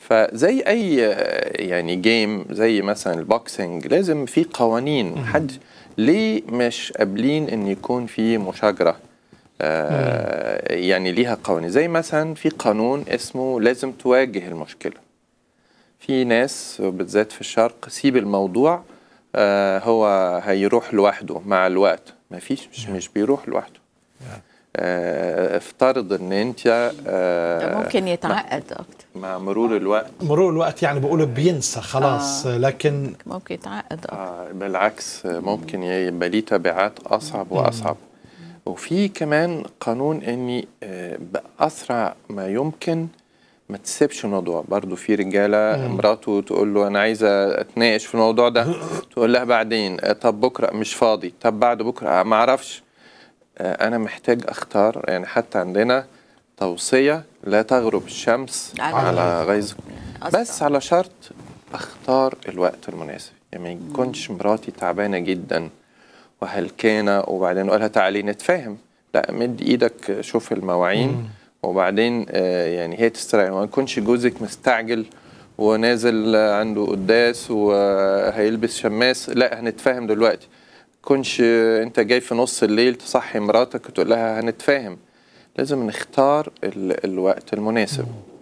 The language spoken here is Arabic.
فزي اي يعني جيم زي مثلا البوكسنج لازم في قوانين حد ليه مش قابلين ان يكون في مشاجره آه، يعني ليها قوانين زي مثلا في قانون اسمه لازم تواجه المشكله في ناس بالذات في الشرق سيب الموضوع آه، هو هيروح لوحده مع الوقت ما فيش مش, مش بيروح لوحده آه، افترض ان انت آه، ممكن يتعقد اكتر مع مرور الوقت مرور الوقت يعني بيقولوا بينسى خلاص آه. لكن ممكن يتعقد اكتر آه بالعكس ممكن يبقى ليه تبعات اصعب واصعب وفي كمان قانون اني آه، باسرع ما يمكن ما تسيبش الموضوع برضو في رجاله مراته تقول له انا عايزه اتناقش في الموضوع ده تقول لها بعدين طب بكره مش فاضي طب بعد بكره ما اعرفش آه، انا محتاج اختار يعني حتى عندنا توصيه لا تغرب الشمس على, على بس على شرط اختار الوقت المناسب يعني ما يكونش مراتي تعبانه جدا وهلكانه وبعدين اقولها تعالي نتفاهم لا مد ايدك شوف المواعين وبعدين آه، يعني هي تستريح وما يكونش جوزك مستعجل ونازل عنده قداس وهيلبس شماس لا هنتفاهم دلوقتي تكونش انت جاي في نص الليل تصحي مراتك وتقول لها هنتفاهم لازم نختار الوقت المناسب